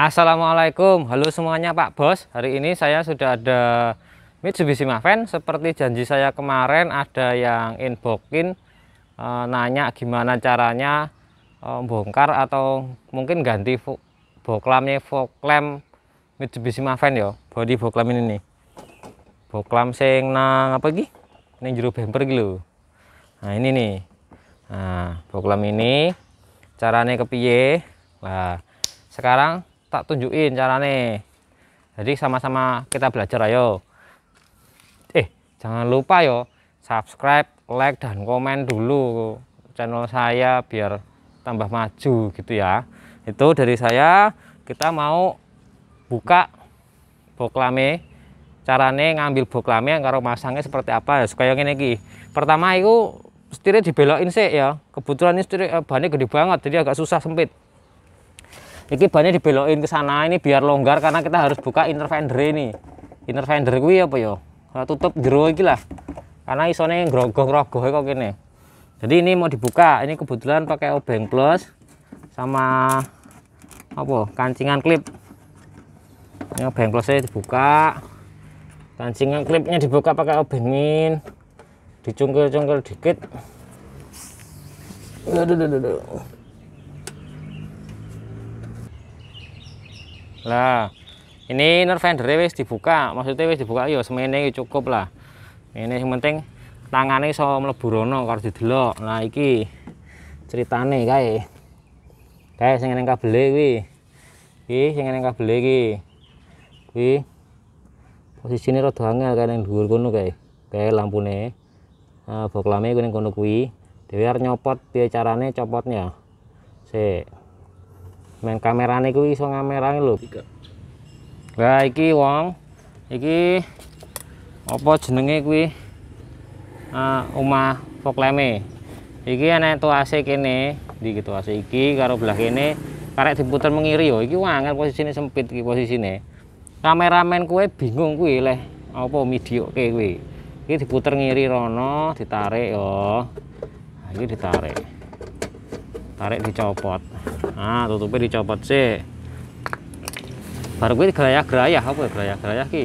Assalamualaikum Halo semuanya Pak Bos Hari ini saya sudah ada Mitsubishi Maven Seperti janji saya kemarin ada yang inboxin e, Nanya gimana caranya e, bongkar atau mungkin ganti boklamnya Voklem Mitsubishi Maven ya Body boklam ini nih Boklam sing nang apa lagi? Ini juru bumper gitu Nah ini nih Nah boklam ini Caranya kepiye Nah sekarang tak tunjukin carane jadi sama-sama kita belajar ayo eh jangan lupa yo subscribe like dan komen dulu channel saya biar tambah maju gitu ya itu dari saya kita mau buka boklame carane ngambil boklame karo masangnya seperti apa ya supaya ngene iki. Pertama itu setirnya dibelokin sih ya. Kebetulan ini setirnya eh, gede banget jadi agak susah sempit. Ini bannya dibelokin ke sana ini biar longgar karena kita harus buka inner fender ini. Inner fender gue apa ya? Nah, tutup jero iki lah. Karena isone grogoh-grogoh kok ini Jadi ini mau dibuka. Ini kebetulan pakai obeng plus sama apa? Kancingan klip. Ini obeng plusnya dibuka. Kancingan klipnya dibuka pakai obengin. Dicungkil-cungkil dikit. lah ini inner fender wis dibuka maksudnya wis dibuka yo iya, semene cukup lah ini yang penting tangannya soal mlebu rono karo didelok nah iki ceritane kae kae sing ning kabele kuwi iki sing ning beli iki kuwi posisine rada angel kae ning dhuwur kono kae kae lampune nah, eh, boklame kuwi ning kono kuwi dhewe arep nyopot piye carane copotnya sik main kamerane kuwi iso ngamerane lho lah iki wong iki apa jenenge kuwi uh, omah pokleme iki enek tuase kene di gitu tuase iki karo belah kene karek diputer mengiri yo iki wangel posisine sempit iki posisine kameramen kuwe bingung kuwi leh apa midioke kuwi iki diputer ngiri rono ditarik yo ah, iki ditarik tarik dicopot nah tutupnya dicopot sih baru gue gerayah-gerayah apa ya gerayah-gerayah ki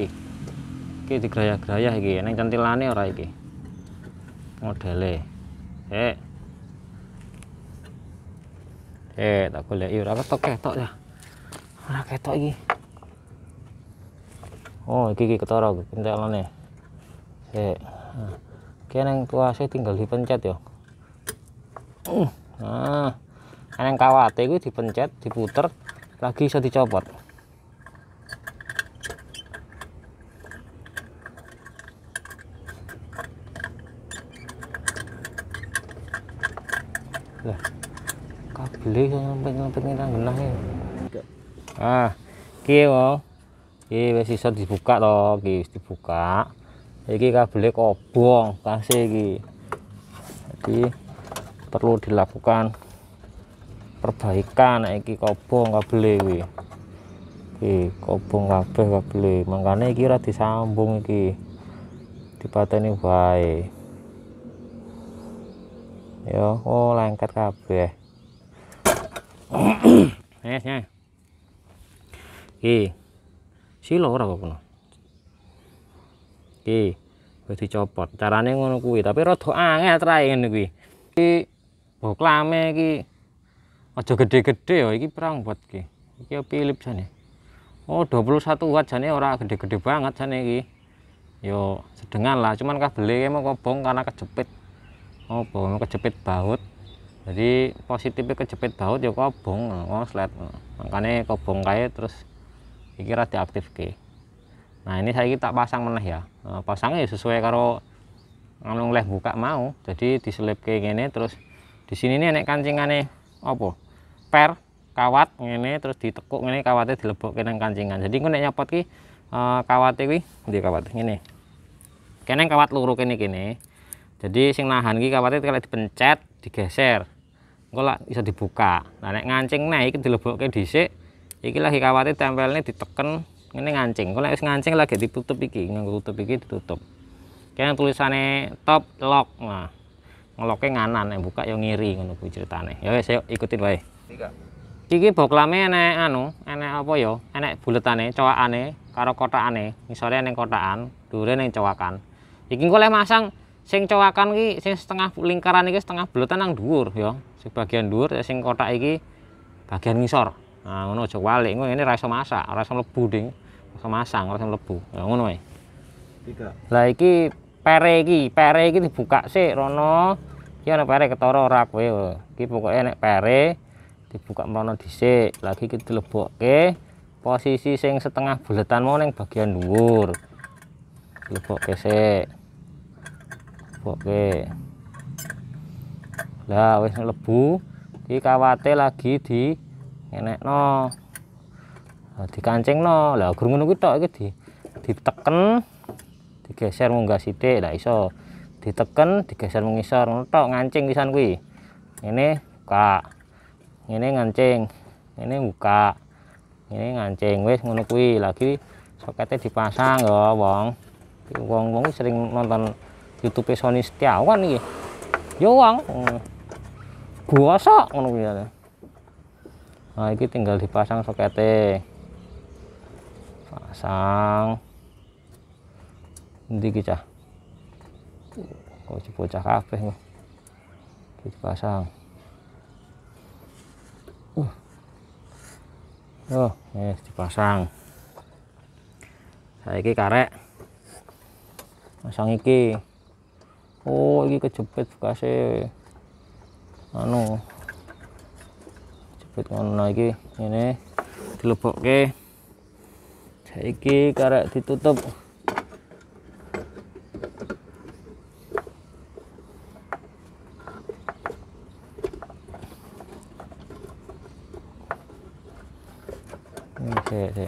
ki digerayah-gerayah ki neng cantilane orang ki, modele eh eh tak goleki apa ketok ketok ya ora ketok iki oh iki ki ketara centilane eh ah. kian yang tua saya tinggal dipencet yo, ya. uh. nah yang kawat itu dipencet, diputer, lagi bisa dicopot. Lah, kabel sampai nyelempit ini nang ya. Ah, iki wong. Iki wis dibuka loh, iki dibuka. ini kabelnya kobong, kasih iki. Jadi perlu dilakukan perbaikan iki kobong kabele iki. Iki kobong kabeh kabele. Mangkane iki ora disambung iki. Dipateni wae. Yo, oh lengket kabeh. Nes, nes. Iki. Silo ora kok ngono. Iki wis dicopot. Carane ngono kuwi, tapi rada angel trae ngene kuwi. Iki boklame iki aja gede-gede ya ini perang buat ki iki ya pilih jane oh 21 watt jane ora gede-gede banget jane ki yo sedengan lah cuman kah kabelnya mau kobong karena kejepit oh mau kejepit baut jadi positifnya kejepit baut ya kobong oh, selat makanya kobong kaya terus ini rada aktif ki nah ini saya tak pasang mana ya nah, pasangnya ya sesuai karo anu ngomong leh buka mau jadi diselip kayak gini terus di sini nih enek kancingane apa per kawat ini terus ditekuk ini kawatnya dilebokke nang kancingan. Jadi engko nyopot ki uh, ini di kawat ini Kene kawat luruk ini kene. Jadi sing nahan ki kawatnya kalau dipencet digeser. gue lah bisa dibuka. Nah nek ngancing nah dilebok ke dice iki lagi tempel tempelnya diteken ini ngancing. gue lagi ngancing lagi ditutup iki, nganggo tutup iki ditutup. Kene tulisannya top lock. Nah, ngeloknya nganan yang buka yang ngiri ngono ceritane. Ya saya ikutin baik tiga iki boklame enek anu enek apa ya enek buletane cowakane karo kotakane Misale ning kotakan dure ning cowakan iki engko le masang sing cowakan iki sing setengah lingkaran iki setengah buletan nang dhuwur ya sebagian bagian ya sing kotak iki bagian ngisor nah ngono aja walik Engko ini ra iso masak ra iso mlebu ding iso masang ora iso mlebu ya ngono wae tiga lah iki pere iki pere iki dibuka sik rono iki ana pere ketara ora kowe iki pokoke enek pere dibuka merono dhisik lagi kita lebokke posisi sing setengah buletan mau yang bagian dhuwur lebokke sik lebokke lah wis lebu iki kawate lagi di ngenekno dikancingno lah gur ngono kuwi tok iki di diteken digeser munggah sithik lah iso diteken digeser mengisor ngono tok ngancing pisan kuwi ini kak ini ngancing ini buka ini ngancing wes ngono kuwi lagi soketnya dipasang ya wong wong wong sering nonton YouTube Sony Setiawan nih, yo ya, wong gosok ngono kuwi nah ini tinggal dipasang soketnya pasang nanti kita kok bocah kabeh dipasang Oh, wis eh, dipasang. Saiki karek. Pasang iki. Oh, iki kejepit bekase. Anu. Jepit ngono iki, ngene dilebokke. Saiki karek ditutup. Oke, oke.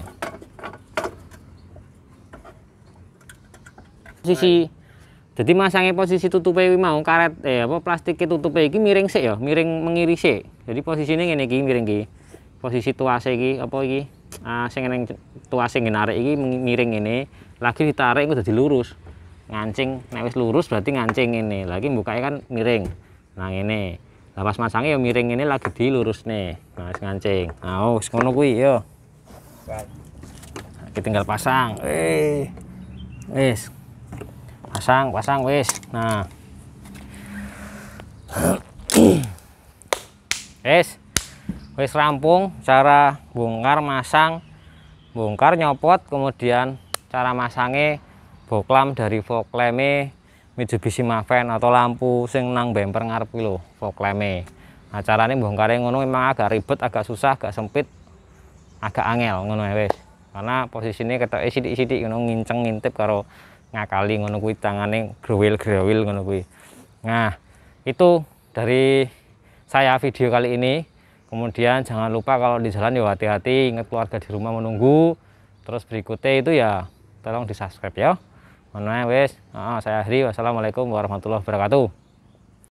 Sisi jadi masangnya posisi tutupnya mau karet eh apa plastik tutupnya ini miring sih ya, miring mengiris sih Jadi posisinya ini gini miring gini Posisi tuas ini apa ini Ah sing ning tuas ngene narik ini miring ini lagi ditarik itu jadi lurus. Ngancing naik lurus berarti ngancing ini Lagi bukanya kan miring. Nah ini lepas masangnya ya miring ini lagi nih Nah ngancing. Nah oh, ngono kuwi ya kita tinggal pasang eh wis pasang pasang wis nah wis wis rampung cara bongkar masang bongkar nyopot kemudian cara masangnya boklam dari fokleme Mitsubishi Maven atau lampu sing nang bemper ngarep lho fokleme nah caranya bongkarnya ngono memang agak ribet agak susah agak sempit agak angel ngono ya wes karena posisinya eh sidik sidik ngono nginceng ngintip karo ngakali ngono kuwi tangane grewil-grewil ngono kuwi nah itu dari saya video kali ini kemudian jangan lupa kalau di jalan ya hati-hati ingat keluarga di rumah menunggu terus berikutnya itu ya tolong di subscribe ya mana wes nah, saya akhiri wassalamualaikum warahmatullah wabarakatuh